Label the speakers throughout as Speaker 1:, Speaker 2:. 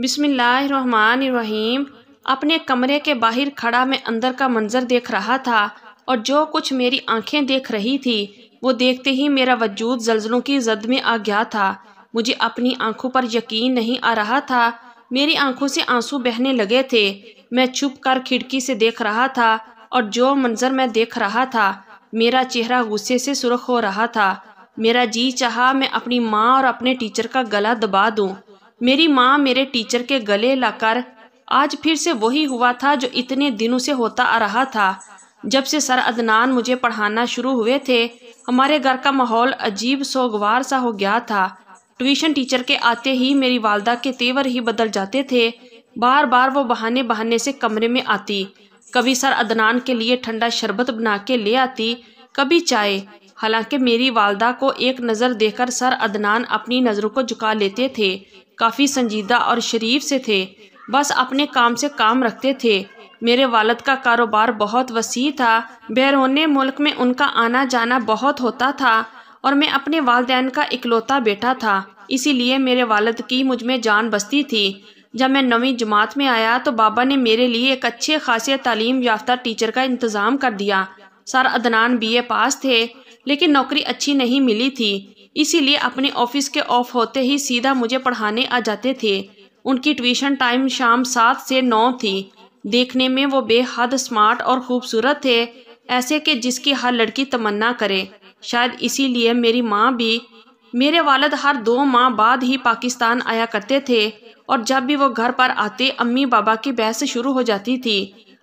Speaker 1: बिसमीम अपने कमरे के बाहर खड़ा मैं अंदर का मंज़र देख रहा था और जो कुछ मेरी आंखें देख रही थी वो देखते ही मेरा वजूद जल्जलों की जद में आ गया था मुझे अपनी आंखों पर यकीन नहीं आ रहा था मेरी आंखों से आंसू बहने लगे थे मैं छुप कर खिड़की से देख रहा था और जो मंज़र मैं देख रहा था मेरा चेहरा गुस्से से सुर्ख हो रहा था मेरा जी चाहा मैं अपनी माँ और अपने टीचर का गला दबा दूँ मेरी माँ मेरे टीचर के गले लगाकर आज फिर से वही हुआ था जो इतने दिनों से होता आ रहा था जब से सर अदनान मुझे पढ़ाना शुरू हुए थे हमारे घर का माहौल अजीब सोगवार सा हो गया था ट्यूशन टीचर के आते ही मेरी वालदा के तेवर ही बदल जाते थे बार बार वो बहाने बहाने से कमरे में आती कभी सर अदनान के लिए ठंडा शरबत बना के ले आती कभी चाय हालांकि मेरी वालदा को एक नज़र देकर सर अदनान अपनी नज़रों को झुका लेते थे काफ़ी संजीदा और शरीफ से थे बस अपने काम से काम रखते थे मेरे वालद का कारोबार बहुत वसी था बैरून मुल्क में उनका आना जाना बहुत होता था और मैं अपने वालदेन का इकलौता बेटा था इसीलिए मेरे वालद की मुझ में जान बसती थी जब मैं नवी जमात में आया तो बाबा ने मेरे लिए एक अच्छे खासे तालीम याफ्ता टीचर का इंतज़ाम कर दिया सर अदनान बीए पास थे लेकिन नौकरी अच्छी नहीं मिली थी इसीलिए अपने ऑफिस के ऑफ होते ही सीधा मुझे पढ़ाने आ जाते थे उनकी ट्यूशन टाइम शाम सात से नौ थी देखने में वो बेहद स्मार्ट और खूबसूरत थे ऐसे कि जिसकी हर लड़की तमन्ना करे शायद इसीलिए मेरी माँ भी मेरे वालद हर दो माह बाद ही पाकिस्तान आया करते थे और जब भी वो घर पर आते अम्मी बाबा की बहस शुरू हो जाती थी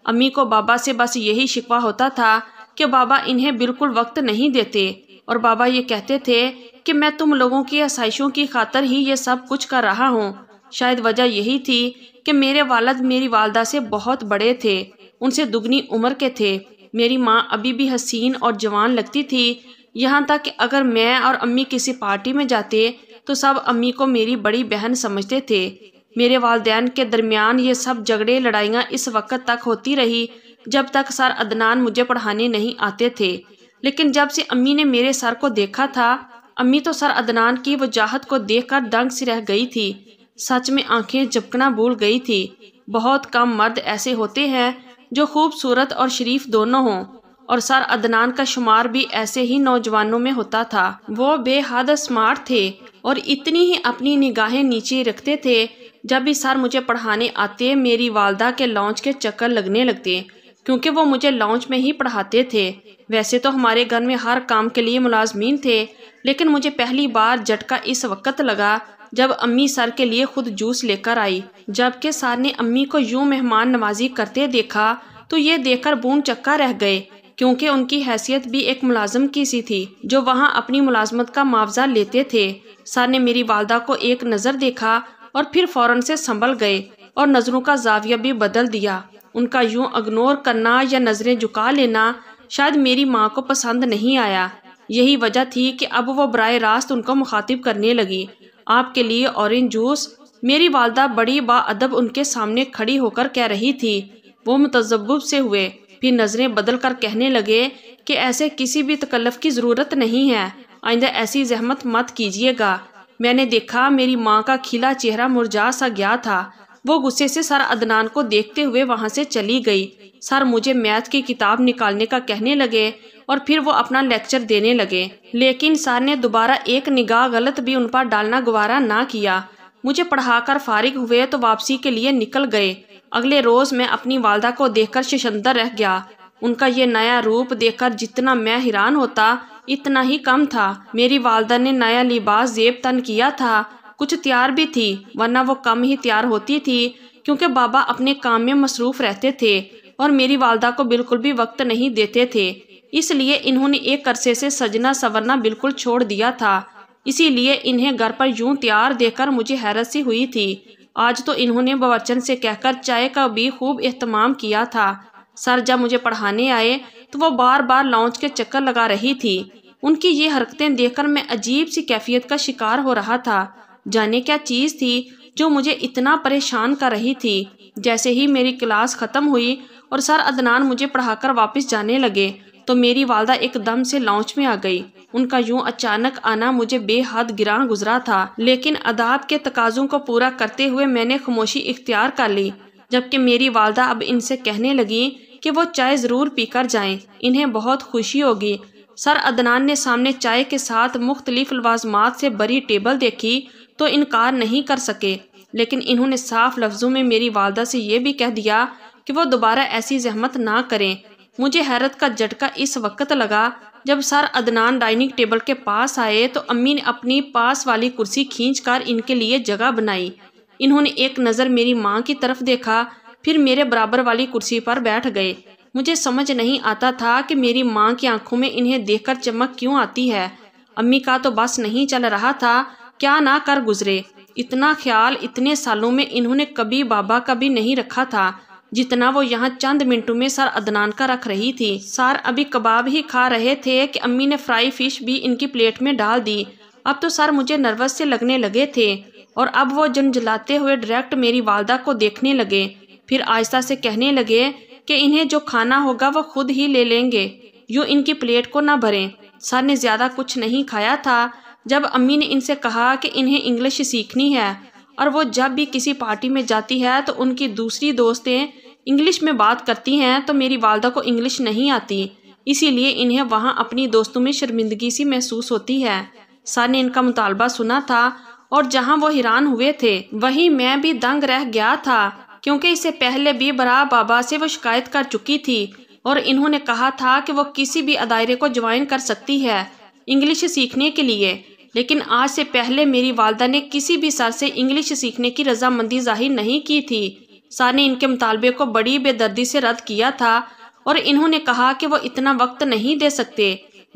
Speaker 1: अम्मी को बाबा से बस यही शिकवा होता था कि बाबा इन्हें बिल्कुल वक्त नहीं देते और बाबा ये कहते थे कि मैं तुम लोगों की आसाइशों की खातर ही ये सब कुछ कर रहा हूँ शायद वजह यही थी कि मेरे वालद मेरी वालदा से बहुत बड़े थे उनसे दुगनी उम्र के थे मेरी माँ अभी भी हसीन और जवान लगती थी यहाँ तक कि अगर मैं और अम्मी किसी पार्टी में जाते तो सब अम्मी को मेरी बड़ी बहन समझते थे मेरे वालदेन के दरमियान ये सब झगड़े लड़ाइयाँ इस वक्त तक होती रही जब तक सर अदनान मुझे पढ़ाने नहीं आते थे लेकिन जब से अम्मी ने मेरे सर को देखा था अम्मी तो सर अदनान की वजाहत को देखकर दंग सी रह गई थी सच में आंखें झपकना भूल गई थी बहुत कम मर्द ऐसे होते हैं जो खूबसूरत और शरीफ दोनों हों और सर अदनान का शुमार भी ऐसे ही नौजवानों में होता था वो बेहद स्मार्ट थे और इतनी ही अपनी निगाहें नीचे रखते थे जब भी सर मुझे पढ़ाने आते मेरी वालदा के लॉन्च के चक्कर लगने लगते क्योंकि वो मुझे लॉन्च में ही पढ़ाते थे वैसे तो हमारे घर में हर काम के लिए मुलाजमीन थे लेकिन मुझे पहली बार झटका इस वक्त लगा जब अम्मी सर के लिए खुद जूस लेकर आई जबकि सर ने अम्मी को यूं मेहमान नवाजी करते देखा तो ये देखकर बूंद चक्का रह गए क्योंकि उनकी हैसियत भी एक मुलाजम की सी थी जो वहाँ अपनी मुलाजमत का मुआवजा लेते थे सर ने मेरी वालदा को एक नज़र देखा और फिर फ़ौरन से संभल गए और नज़रों का जाविया भी बदल दिया उनका यूं अग्नोर करना या नज़रें झुका लेना शायद मेरी माँ को पसंद नहीं आया यही वजह थी कि अब वो बर रास्त उनको मुखातिब करने लगी आपके लिए ऑरेंज जूस मेरी वालदा बड़ी बाअदब उनके सामने खड़ी होकर कह रही थी वो मुतजब से हुए फिर नज़रें बदल कर कहने लगे कि ऐसे किसी भी तकल्लफ़ की ज़रूरत नहीं है आइंदा ऐसी जहमत मत कीजिएगा मैंने देखा मेरी माँ का खिला चेहरा मुरझा सा गया था वो गुस्से से सर अदनान को देखते हुए वहाँ से चली गई सर मुझे मैथ की किताब निकालने का कहने लगे और फिर वो अपना लेक्चर देने लगे लेकिन सर ने दोबारा एक निगाह गलत भी उन पर डालना गुवारा ना किया मुझे पढ़ाकर फारिग हुए तो वापसी के लिए निकल गए अगले रोज मैं अपनी वालदा को देखकर शशंदर रह गया उनका ये नया रूप देखकर जितना मैं हैरान होता इतना ही कम था मेरी वालदा ने नया लिबास जेब तन किया था कुछ तैयार भी थी वरना वो कम ही तैयार होती थी क्योंकि बाबा अपने काम में मसरूफ़ रहते थे और मेरी वालदा को बिल्कुल भी वक्त नहीं देते थे इसलिए इन्होंने एक अरसे से सजना संवरना बिल्कुल छोड़ दिया था इसीलिए इन्हें घर पर यूं तैयार देखकर मुझे हैरत सी हुई थी आज तो इन्होंने बवचन से कहकर चाय का भी खूब अहतमाम किया था सर जब मुझे पढ़ाने आए तो वो बार बार लॉन्च के चक्कर लगा रही थी उनकी ये हरकतें देखकर मैं अजीब सी कैफियत का शिकार हो रहा था जाने क्या चीज़ थी जो मुझे इतना परेशान कर रही थी जैसे ही मेरी क्लास ख़त्म हुई और सर अदनान मुझे पढ़ाकर वापस जाने लगे तो मेरी वालदा एकदम से लॉन्च में आ गई उनका यूं अचानक आना मुझे बेहद गिरान गुजरा था लेकिन अदाब के तकाजों को पूरा करते हुए मैंने खामोशी इख्तियार कर ली जबकि मेरी वालदा अब इनसे कहने लगी कि वो चाय ज़रूर पीकर जाएं इन्हें बहुत खुशी होगी सर अदनान ने सामने चाय के साथ मुख्तलिफ लवाजमात से बरी टेबल देखी तो इनकार नहीं कर सके लेकिन इन्होंने साफ लफ्ज़ों में मेरी वालदा से यह भी कह दिया कि वो दोबारा ऐसी जहमत ना करें मुझे हैरत का झटका इस वक्त लगा जब सर अदनान डाइनिंग टेबल के पास आए तो अम्मी ने अपनी पास वाली कुर्सी खींचकर इनके लिए जगह बनाई इन्होंने एक नज़र मेरी माँ की तरफ देखा फिर मेरे बराबर वाली कुर्सी पर बैठ गए मुझे समझ नहीं आता था कि मेरी माँ की आंखों में इन्हें देखकर चमक क्यों आती है अम्मी का तो बस नहीं चल रहा था क्या ना कर गुजरे इतना ख्याल इतने सालों में इन्होंने कभी बाबा का भी नहीं रखा था जितना वो यहाँ चंद मिनटों में सर अदनान का रख रही थी सर अभी कबाब ही खा रहे थे कि अम्मी ने फ्राई फिश भी इनकी प्लेट में डाल दी अब तो सर मुझे नर्वस से लगने लगे थे और अब वो जंजलाते हुए डायरेक्ट मेरी वालदा को देखने लगे फिर आहिस्ता से कहने लगे कि इन्हें जो खाना होगा वह खुद ही ले लेंगे यूँ इनकी प्लेट को ना भरें सर ने ज़्यादा कुछ नहीं खाया था जब अम्मी ने इनसे कहा कि इन्हें इंग्लिश सीखनी है और वो जब भी किसी पार्टी में जाती है तो उनकी दूसरी दोस्तें इंग्लिश में बात करती हैं तो मेरी वालदा को इंग्लिश नहीं आती इसीलिए इन्हें वहाँ अपनी दोस्तों में शर्मिंदगी सी महसूस होती है सर ने इनका मुतालबा सुना था और जहाँ वो हैरान हुए थे वहीं मैं भी दंग रह गया था क्योंकि इससे पहले भी बरा बाबा से वो शिकायत कर चुकी थी और इन्होंने कहा था कि वो किसी भी अदायरे को ज्वाइन कर सकती है इंग्लिश सीखने के लिए लेकिन आज से पहले मेरी वालदा ने किसी भी सर से इंग्लिश सीखने की रजामंदी जाहिर नहीं की थी सर ने इनके मुतालबे को बड़ी बेदर्दी से रद्द किया था और इन्होंने कहा कि वो इतना वक्त नहीं दे सकते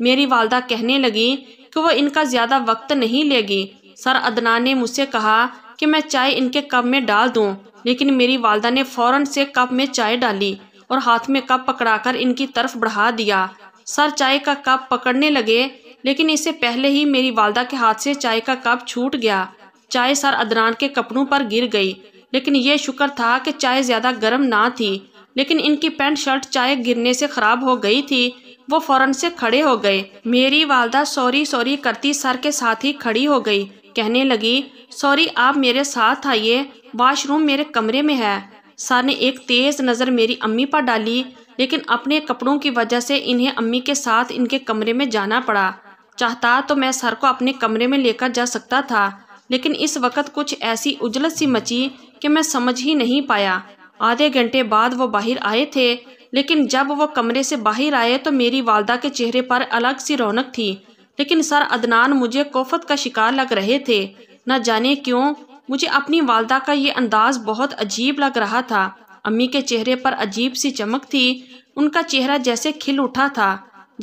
Speaker 1: मेरी वालदा कहने लगी कि वो इनका ज़्यादा वक्त नहीं लेगी सर अदनान ने मुझसे कहा कि मैं चाय इनके कप में डाल दूं, लेकिन मेरी वालदा ने फ़ौरन से कप में चाय डाली और हाथ में कप पकड़ाकर इनकी तरफ बढ़ा दिया सर चाय का कप पकड़ने लगे लेकिन इससे पहले ही मेरी वालदा के हाथ से चाय का कप छूट गया चाय सर अदनान के कपड़ों पर गिर गई लेकिन यह शुक्र था कि चाय ज़्यादा गर्म ना थी लेकिन इनकी पैंट शर्ट चाय गिरने से ख़राब हो गई थी वो फ़ौरन से खड़े हो गए मेरी वालदा सॉरी सॉरी करती सर के साथ ही खड़ी हो गई कहने लगी सॉरी आप मेरे साथ आइए वाशरूम मेरे कमरे में है सर ने एक तेज़ नज़र मेरी अम्मी पर डाली लेकिन अपने कपड़ों की वजह से इन्हें अम्मी के साथ इनके कमरे में जाना पड़ा चाहता तो मैं सर को अपने कमरे में लेकर जा सकता था लेकिन इस वक्त कुछ ऐसी उजलत सी मची कि मैं समझ ही नहीं पाया आधे घंटे बाद वो बाहर आए थे लेकिन जब वो कमरे से बाहर आए तो मेरी वालदा के चेहरे पर अलग सी रौनक थी लेकिन सर अदनान मुझे कोफत का शिकार लग रहे थे न जाने क्यों मुझे अपनी वालदा का ये अंदाज़ बहुत अजीब लग रहा था अम्मी के चेहरे पर अजीब सी चमक थी उनका चेहरा जैसे खिल उठा था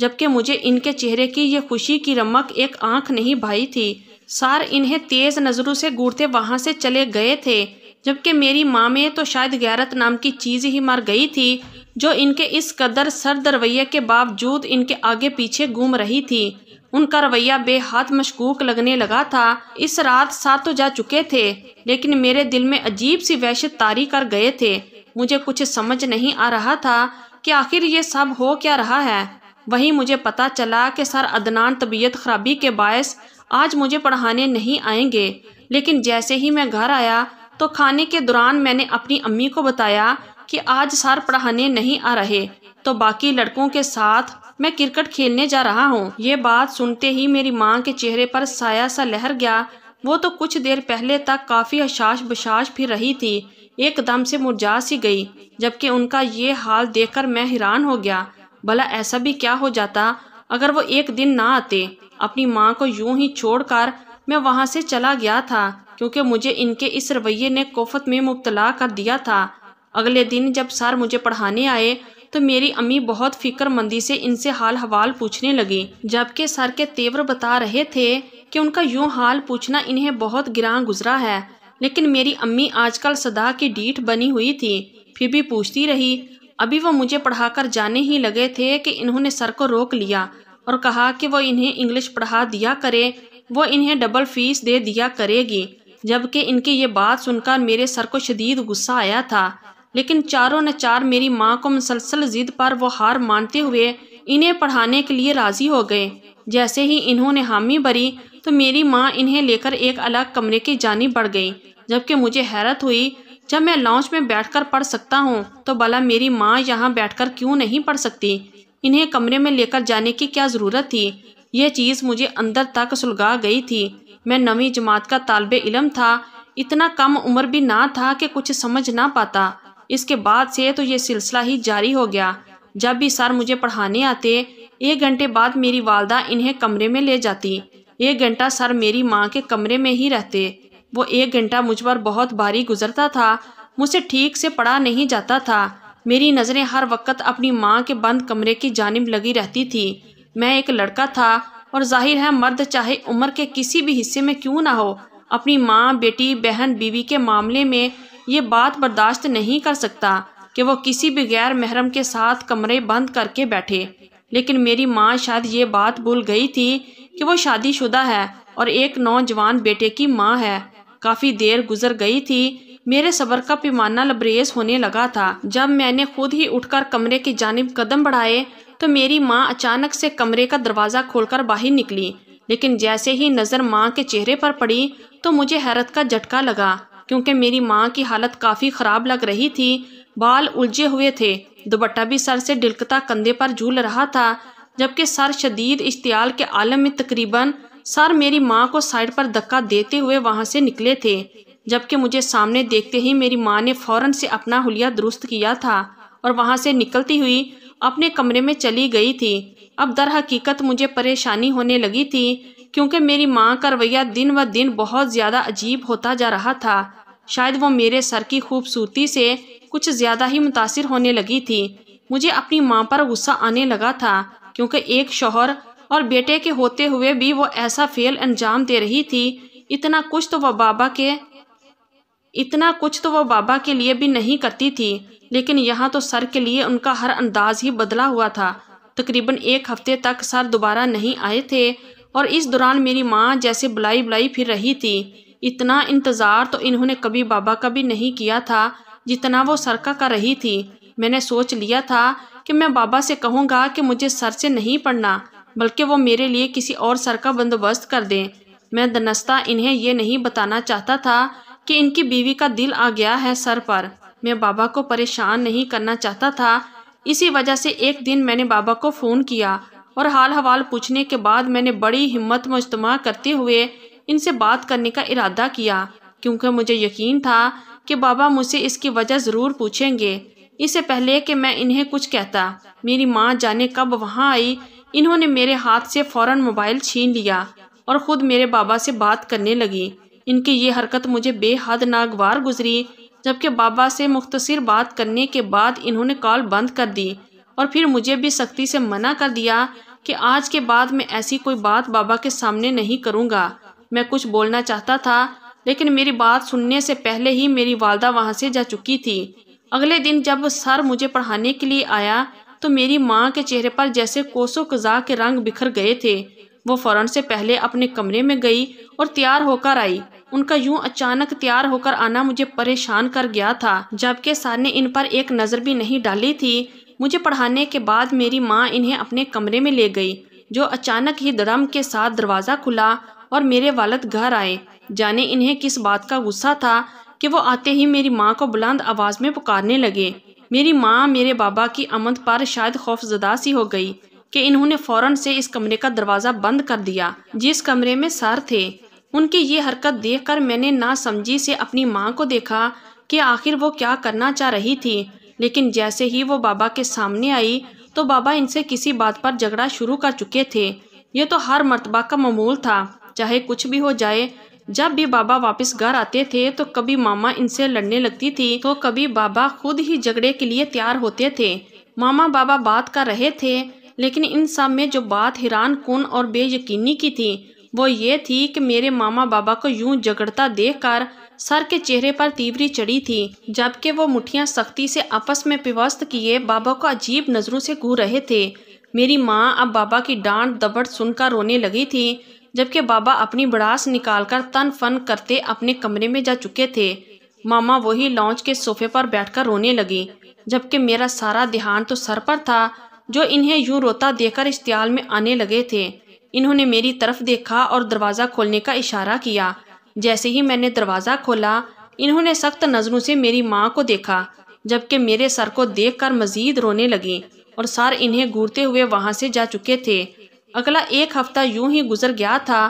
Speaker 1: जबकि मुझे इनके चेहरे की ये खुशी की रमक एक आंख नहीं भाई थी सार इन्हें तेज नज़रों से घूरते वहाँ से चले गए थे जबकि मेरी माँ में तो शायद ग्यारत नाम की चीज़ ही मर गई थी जो इनके इस कदर सर्द रवैये के बावजूद इनके आगे पीछे घूम रही थी उनका रवैया बेहद मशकूक लगने लगा था इस रात सात तो जा चुके थे लेकिन मेरे दिल में अजीब सी वहशत तारी कर गए थे मुझे कुछ समझ नहीं आ रहा था कि आखिर ये सब हो क्या रहा है वहीं मुझे पता चला कि सर अदनान तबीयत खराबी के बायस आज मुझे पढ़ाने नहीं आएंगे लेकिन जैसे ही मैं घर आया तो खाने के दौरान मैंने अपनी अम्मी को बताया कि आज सर पढ़ाने नहीं आ रहे तो बाकी लड़कों के साथ मैं क्रिकेट खेलने जा रहा हूँ ये बात सुनते ही मेरी माँ के चेहरे पर साया सा लहर गया वो तो कुछ देर पहले तक काफ़ी अशाश बशाश फिर रही थी एकदम से मुरझा सी गई जबकि उनका ये हाल देखकर मैं हैरान हो गया भला ऐसा भी क्या हो जाता अगर वो एक दिन ना आते अपनी माँ को यूं ही छोड़कर मैं वहाँ से चला गया था क्योंकि मुझे इनके इस रवैये ने कोफत में मुबतला कर दिया था अगले दिन जब सर मुझे पढ़ाने आए तो मेरी अम्मी बहुत फिक्रमंदी से इनसे हाल हवाल पूछने लगी जबकि सर के तेवर बता रहे थे कि उनका यूं हाल पूछना इन्हें बहुत गिरा गुजरा है लेकिन मेरी अम्मी आजकल सदा की डीठ बनी हुई थी फिर भी पूछती रही अभी वो मुझे पढ़ाकर जाने ही लगे थे कि इन्होंने सर को रोक लिया और कहा कि वो इन्हें इंग्लिश पढ़ा दिया करे वो इन्हें डबल फीस दे दिया करेगी जबकि इनकी ये बात सुनकर मेरे सर को शदीद गुस्सा आया था लेकिन चारों ने चार मेरी माँ को मुसलसल ज़िद पर वो हार मानते हुए इन्हें पढ़ाने के लिए राज़ी हो गए जैसे ही इन्होंने हामी भरी तो मेरी माँ इन्हें लेकर एक अलग कमरे की जानी बढ़ गई जबकि मुझे हैरत हुई जब मैं लॉन्च में बैठकर पढ़ सकता हूँ तो भला मेरी माँ यहाँ बैठकर क्यों नहीं पढ़ सकती इन्हें कमरे में लेकर जाने की क्या ज़रूरत थी यह चीज़ मुझे अंदर तक सुलगा गई थी मैं नवी जमात का तालब इलम था इतना कम उम्र भी ना था कि कुछ समझ ना पाता इसके बाद से तो ये सिलसिला ही जारी हो गया जब भी सर मुझे पढ़ाने आते एक घंटे बाद मेरी वालदा इन्हें कमरे में ले जाती एक घंटा सर मेरी माँ के कमरे में ही रहते वो एक घंटा मुझ पर बहुत भारी गुजरता था मुझसे ठीक से पढ़ा नहीं जाता था मेरी नज़रें हर वक्त अपनी माँ के बंद कमरे की जानब लगी रहती थी मैं एक लड़का था और जाहिर है मर्द चाहे उम्र के किसी भी हिस्से में क्यों ना हो अपनी माँ बेटी बहन बीवी के मामले में ये बात बर्दाश्त नहीं कर सकता कि वो किसी भी गैर महरम के साथ कमरे बंद करके बैठे लेकिन मेरी माँ शायद ये बात भूल गई थी कि वो शादीशुदा है और एक नौजवान बेटे की माँ है काफ़ी देर गुजर गई थी मेरे सबर का पैमाना लबरेज होने लगा था जब मैंने खुद ही उठकर कमरे की जानब कदम बढ़ाए तो मेरी माँ अचानक से कमरे का दरवाज़ा खोलकर बाहर निकली लेकिन जैसे ही नज़र माँ के चेहरे पर पड़ी तो मुझे हैरत का झटका लगा क्योंकि मेरी माँ की हालत काफ़ी ख़राब लग रही थी बाल उलझे हुए थे दुपट्टा भी सर से ढिलकता कंधे पर झूल रहा था जबकि सर शदीद इश्तियाल के आलम में तकरीबन सर मेरी माँ को साइड पर धक्का देते हुए वहाँ से निकले थे जबकि मुझे सामने देखते ही मेरी माँ ने फ़ौरन से अपना हुलिया दुरुस्त किया था और वहाँ से निकलती हुई अपने कमरे में चली गई थी अब दर हकीकत मुझे परेशानी होने लगी थी क्योंकि मेरी माँ का रवैया दिन ब दिन बहुत ज़्यादा अजीब होता जा रहा था शायद वो मेरे सर की खूबसूरती से कुछ ज़्यादा ही मुतासर होने लगी थी मुझे अपनी माँ पर गुस्सा आने लगा था क्योंकि एक शोहर और बेटे के होते हुए भी वो ऐसा फेल अंजाम दे रही थी इतना कुछ तो वह बाबा के इतना कुछ तो वह बाबा के लिए भी नहीं करती थी लेकिन यहाँ तो सर के लिए उनका हर अंदाज ही बदला हुआ था तकरीबन एक हफ्ते तक सर दोबारा नहीं आए थे और इस दौरान मेरी माँ जैसे बुलाई बुलाई फिर रही थी इतना इंतज़ार तो इन्होंने कभी बाबा का भी नहीं किया था जितना वो सर का कर रही थी मैंने सोच लिया था कि मैं बाबा से कहूँगा कि मुझे सर से नहीं पढ़ना बल्कि वो मेरे लिए किसी और सर का बंदोबस्त कर दें मैं दनस्ता इन्हें यह नहीं बताना चाहता था कि इनकी बीवी का दिल आ गया है सर पर मैं बाबा को परेशान नहीं करना चाहता था इसी वजह से एक दिन मैंने बाबा को फ़ोन किया और हाल हवाल पूछने के बाद मैंने बड़ी हिम्मत मुजतम करते हुए इनसे बात करने का इरादा किया क्योंकि मुझे यकीन था कि बाबा मुझसे इसकी वजह ज़रूर पूछेंगे इससे पहले कि मैं इन्हें कुछ कहता मेरी माँ जाने कब वहाँ आई इन्होंने मेरे हाथ से फौरन मोबाइल छीन लिया और ख़ुद मेरे बाबा से बात करने लगी इनकी ये हरकत मुझे बेहद नागवार गुजरी जबकि बाबा से मुख्तसर बात करने के बाद इन्होंने कॉल बंद कर दी और फिर मुझे भी सख्ती से मना कर दिया कि आज के बाद मैं ऐसी कोई बात बाबा के सामने नहीं करूँगा मैं कुछ बोलना चाहता था लेकिन मेरी बात सुनने से पहले ही मेरी वालदा वहाँ से जा चुकी थी अगले दिन जब सर मुझे पढ़ाने के लिए आया तो मेरी माँ के चेहरे पर जैसे कोसों कजा के रंग बिखर गए थे वो फ़ौरन से पहले अपने कमरे में गई और तैयार होकर आई उनका यूं अचानक तैयार होकर आना मुझे परेशान कर गया था जबकि सर ने इन पर एक नज़र भी नहीं डाली थी मुझे पढ़ाने के बाद मेरी माँ इन्हें अपने कमरे में ले गई जो अचानक ही धड़म के साथ दरवाज़ा खुला और मेरे वालद घर आए जाने इन्हें किस बात का गुस्सा था कि वो आते ही मेरी माँ को बुलंद आवाज़ में पुकारने लगे मेरी माँ मेरे बाबा की आमद पर शायद खौफजदा सी हो गई कि इन्होंने फौरन से इस कमरे का दरवाज़ा बंद कर दिया जिस कमरे में सर थे उनकी ये हरकत देखकर मैंने ना समझी से अपनी माँ को देखा कि आखिर वो क्या करना चाह रही थी लेकिन जैसे ही वो बाबा के सामने आई तो बाबा इनसे किसी बात पर झगड़ा शुरू कर चुके थे ये तो हर मरतबा का ममूल था चाहे कुछ भी हो जाए जब भी बाबा वापस घर आते थे तो कभी मामा इनसे लड़ने लगती थी तो कभी बाबा खुद ही झगड़े के लिए तैयार होते थे मामा बाबा बात कर रहे थे लेकिन इन सब में जो बात हैरान कन और बेयकीनी की थी वो ये थी कि मेरे मामा बाबा को यूं झगड़ता देखकर सर के चेहरे पर तीवरी चढ़ी थी जबकि वो मुठियाँ सख्ती से आपस में पिवस्त किए बाबा को अजीब नज़रों से घूर रहे थे मेरी माँ अब बाबा की डांट दबड़ सुनकर रोने लगी थी जबकि बाबा अपनी बड़ास निकालकर तन फन करते अपने कमरे में जा चुके थे मामा वही लॉन्च के सोफे पर बैठकर रोने लगी जबकि मेरा सारा ध्यान तो सर पर था जो इन्हें यूं रोता देखकर इश्तियाल में आने लगे थे इन्होंने मेरी तरफ देखा और दरवाज़ा खोलने का इशारा किया जैसे ही मैंने दरवाज़ा खोला इन्होंने सख्त नज़रों से मेरी माँ को देखा जबकि मेरे सर को देखकर मज़ीद रोने लगी और सर इन्हें घूरते हुए वहाँ से जा चुके थे अगला एक हफ्ता यूं ही गुजर गया था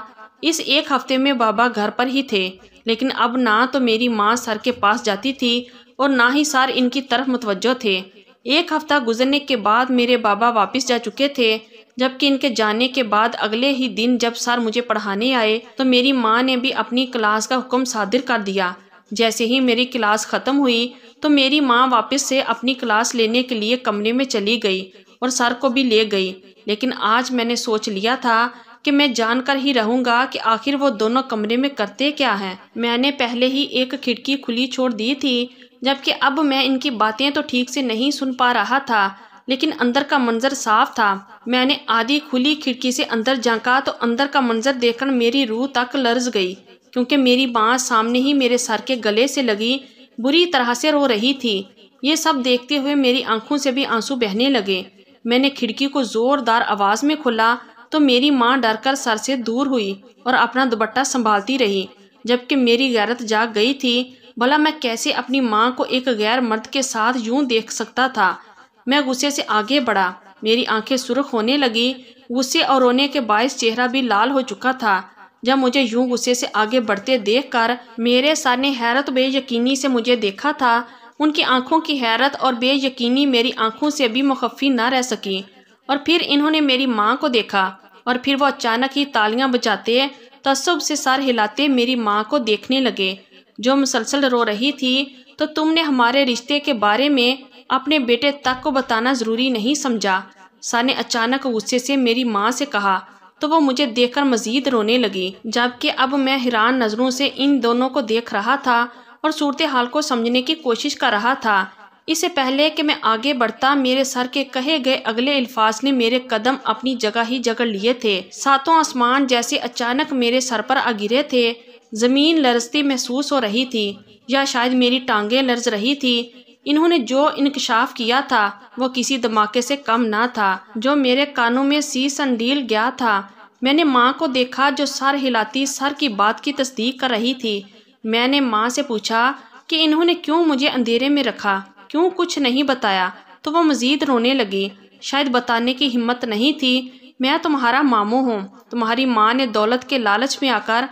Speaker 1: इस एक हफ्ते में बाबा घर पर ही थे लेकिन अब ना तो मेरी माँ सर के पास जाती थी और ना ही सर इनकी तरफ मुतवजो थे एक हफ्ता गुजरने के बाद मेरे बाबा वापस जा चुके थे जबकि इनके जाने के बाद अगले ही दिन जब सर मुझे पढ़ाने आए तो मेरी माँ ने भी अपनी क्लास का हुक्म सादिर कर दिया जैसे ही मेरी क्लास ख़त्म हुई तो मेरी माँ वापस से अपनी क्लास लेने के लिए कमरे में चली गई और सर को भी ले गई लेकिन आज मैंने सोच लिया था कि मैं जानकर ही रहूंगा कि आखिर वो दोनों कमरे में करते क्या हैं मैंने पहले ही एक खिड़की खुली छोड़ दी थी जबकि अब मैं इनकी बातें तो ठीक से नहीं सुन पा रहा था लेकिन अंदर का मंजर साफ था मैंने आधी खुली खिड़की से अंदर झांका तो अंदर का मंजर देखकर मेरी रूह तक लर्ज गई क्योंकि मेरी बाँस सामने ही मेरे सर के गले से लगी बुरी तरह से रो रही थी ये सब देखते हुए मेरी आंखों से भी आंसू बहने लगे मैंने खिड़की को ज़ोरदार आवाज़ में खोला तो मेरी माँ डरकर सर से दूर हुई और अपना दुपट्टा संभालती रही जबकि मेरी गैरत जाग गई थी भला मैं कैसे अपनी माँ को एक गैर मर्द के साथ यूं देख सकता था मैं गुस्से से आगे बढ़ा मेरी आंखें सुर्ख होने लगी गुस्से और रोने के बायस चेहरा भी लाल हो चुका था जब मुझे यूं गुस्से से आगे बढ़ते देखकर मेरे सर ने हैरत बेयकीनी से मुझे देखा था उनकी आंखों की हैरत और बेयकीनी मेरी आंखों से भी मुखफ़ी ना रह सकी और फिर इन्होंने मेरी माँ को देखा और फिर वो अचानक ही तालियां बजाते तसब से सर हिलाते मेरी माँ को देखने लगे जो मुसलसल रो रही थी तो तुमने हमारे रिश्ते के बारे में अपने बेटे तक को बताना ज़रूरी नहीं समझा सर ने अचानक गुस्से से मेरी माँ से कहा तो वो मुझे देखकर मज़ीद रोने लगी जबकि अब मैं हैरान नज़रों से इन दोनों को देख रहा था और सूरत हाल को समझने की कोशिश कर रहा था इससे पहले कि मैं आगे बढ़ता मेरे सर के कहे गए अगले अल्फाज ने मेरे कदम अपनी जगह ही जगड़ लिए थे सातों आसमान जैसे अचानक मेरे सर पर आ गिरे थे ज़मीन लरजती महसूस हो रही थी या शायद मेरी टांगे लर्ज रही थी इन्होंने जो इनकशाफ किया था वो किसी धमाके से कम ना था जो मेरे कानों में सी संडील गया था मैंने माँ को देखा जो सर हिलाती सर की बात की तस्दीक कर रही थी मैंने माँ से पूछा कि इन्होंने क्यों मुझे अंधेरे में रखा क्यों कुछ नहीं बताया तो वो मज़ीद रोने लगी शायद बताने की हिम्मत नहीं थी मैं तुम्हारा मामू हूँ तुम्हारी माँ ने दौलत के लालच में आकर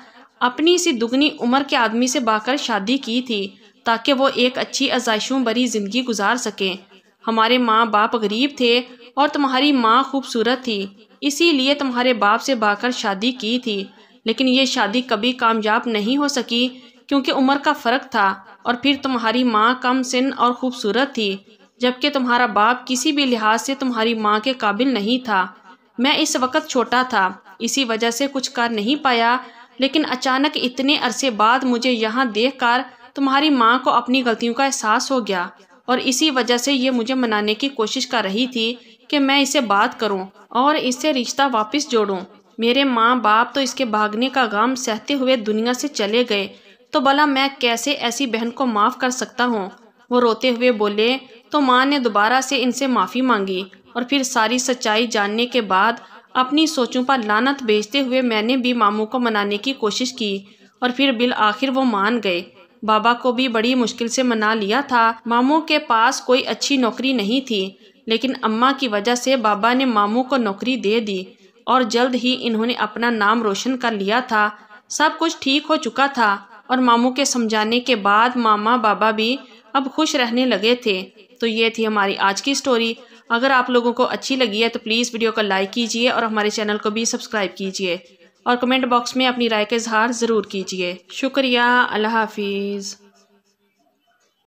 Speaker 1: अपनी इसी दुगनी उम्र के आदमी से बाकर शादी की थी ताकि वो एक अच्छी आजाइशों भरी ज़िंदगी गुजार सके हमारे माँ बाप गरीब थे और तुम्हारी माँ खूबसूरत थी इसीलिए तुम्हारे बाप से बाकर शादी की थी लेकिन ये शादी कभी कामयाब नहीं हो सकी क्योंकि उम्र का फ़र्क था और फिर तुम्हारी माँ कम सिन और ख़ूबसूरत थी जबकि तुम्हारा बाप किसी भी लिहाज से तुम्हारी माँ के काबिल नहीं था मैं इस वक्त छोटा था इसी वजह से कुछ कर नहीं पाया लेकिन अचानक इतने अरसे बाद मुझे यहाँ देख कर तुम्हारी माँ को अपनी गलतियों का एहसास हो गया और इसी वजह से ये मुझे मनाने की कोशिश कर रही थी कि मैं इसे बात करूं और इससे रिश्ता वापस जोड़ूं। मेरे माँ बाप तो इसके भागने का गम सहते हुए दुनिया से चले गए तो भला मैं कैसे ऐसी बहन को माफ़ कर सकता हूँ वो रोते हुए बोले तो माँ ने दोबारा से इनसे माफ़ी मांगी और फिर सारी सच्चाई जानने के बाद अपनी सोचों पर लानत भेजते हुए मैंने भी मामू को मनाने की कोशिश की और फिर बिल आखिर वो मान गए बाबा को भी बड़ी मुश्किल से मना लिया था मामू के पास कोई अच्छी नौकरी नहीं थी लेकिन अम्मा की वजह से बाबा ने मामू को नौकरी दे दी और जल्द ही इन्होंने अपना नाम रोशन कर लिया था सब कुछ ठीक हो चुका था और मामू के समझाने के बाद मामा बाबा भी अब खुश रहने लगे थे तो ये थी हमारी आज की स्टोरी अगर आप लोगों को अच्छी लगी है तो प्लीज़ वीडियो को लाइक कीजिए और हमारे चैनल को भी सब्सक्राइब कीजिए और कमेंट बॉक्स में अपनी राय का इजहार ज़रूर कीजिए शुक्रिया अल्लाह हाफिज़